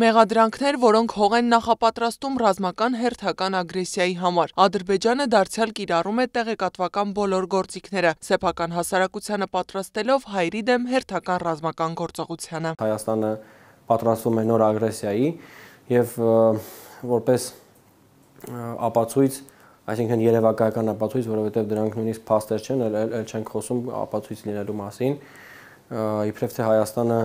Մեղադրանքներ, որոնք հող են նախապատրաստում ռազմական հերթական ագրեսիայի համար։ Ադրբեջանը դարձյալ կիրառում է տեղեկատվական բոլոր գործիքները, սեփական հասարակությանը պատրաստելով հայրի դեմ հերթական ռազմական գործողությանը։ Հայաստանը պատրաստվում է նոր ագրեսիայի եւ որպես ապացույց Այսինքն երևակայական ապացույց, որովհետև դրանք նույնիսկ փաստեր չեն, այլ չենք խոսում ապացույց լինելու մասին, իբրև թե Հայաստանը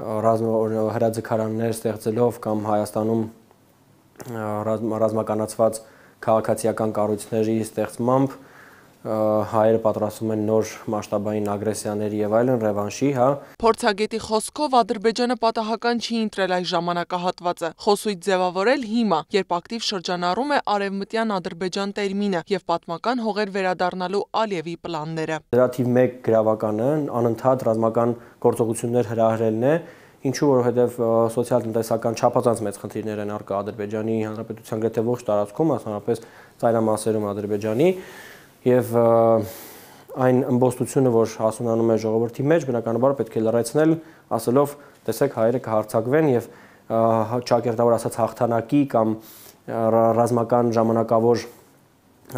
հրաձգարաններ ստեղծելով կամ Հայաստանում ռազմականացված քաղաքացիական կառույցների ստեղծմամբ հայերը պատրաստում են նոր մասշտաբային ագրեսիաներ եւ այլն ռևանշի, հա։ Փորձագետի խոսքով Ադրբեջանը պատահական չի ընտրել այս ժամանակահատվածը։ Խոսույթ ձևավորել հիմա, երբ ակտիվ շրջանառում է արևմտյան Ադրբեջան տերմինը եւ պատմական հողեր վերադառնալու Ալիևի պլանները։ Դրաթիվ 1 գրավականը անընդհատ ռազմական գործողություններ հրահրելն է, ինչու որովհետև սոցիալ-տնտեսական չափազանց մեծ խնդիրներ են արկա Ադրբեջանի հանրապետության գրեթե ողջ տարածքում, հասարակապես ծայրամասերում Ադրբեջանի, եւ այն ըմբոստությունը, որ հասունանում է ժողովրդի մեջ, բնականաբար պետք է լրացնել, ասելով, տեսեք, հայերը կհարցակվեն եւ հա, ճակերտավոր ասած հաղթանակի կամ ռազմական ժամանակավոր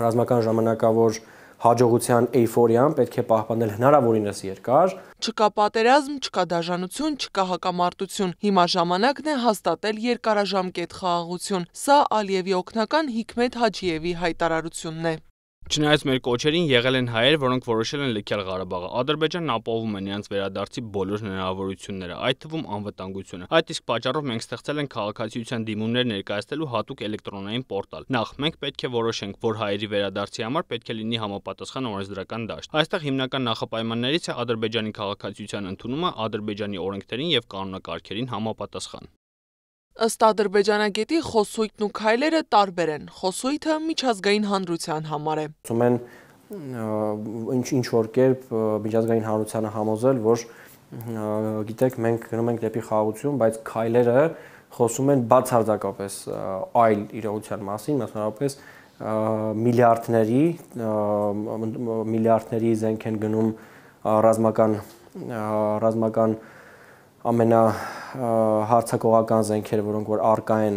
ռազմական ժամանակավոր հաջողության էյֆորիան պետք է պահպանել հնարավորինս երկար։ Չկա պատերազմ, չկա դաժանություն, չկա հակամարտություն։ Հիմա ժամանակն է հաստատել երկարաժամկետ խաղաղություն։ Սա Ալիևի օկնական Հիքմետ Հաջիևի հայտարարությունն է։ Չնայած մեր կոչերին եղել են հայեր, որոնք որոշել են լքել Ղարաբաղը, Ադրբեջանն ապահովում է նրանց վերադարձի բոլոր հնարավորությունները, այդ թվում անվտանգությունը։ Այդ իսկ պատճառով մենք ստեղծել ենք քաղաքացիության դիմումներ ներկայացնելու հատուկ էլեկտրոնային պորտալ։ Նախ մենք պետք է որոշենք, որ հայերի վերադարձի համար պետք է լինի համապատասխան օրենսդրական դաշտ։ Այստեղ հիմնական նախապայմաններից է Ադրբեջանի քաղաքացիության ընդունումը Ադրբեջանի օրենքներին եւ կանոնակարգերին համապատասխան։ Ըստ Ադրբեջանագետի խոսույթն ու քայլերը տարբեր են։ Խոսույթը միջազգային հանրության համար է։ Ուսում են ինչ ինչ որ կերպ միջազգային հանրությանը համոզել, որ գիտեք, մենք գնում ենք դեպի խաղաղություն, բայց քայլերը խոսում են բացարձակապես այլ իրողության մասին, մասնավորապես միլիարդների միլիարդների զենք են գնում ռազմական ռազմական ամենա հարցակողական զենքեր, որոնք որ արկա են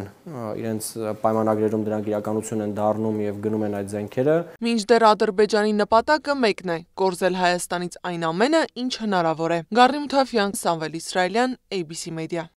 իրենց պայմանագրերում դրանք իրականություն են դառնում եւ գնում են այդ զենքերը։ Մինչդեռ Ադրբեջանի նպատակը մեկն է՝ կորզել Հայաստանից այն ամենը, ինչ հնարավոր է։ Գարի Մթաֆյան, Սամվել Իսրայելյան, ABC Media։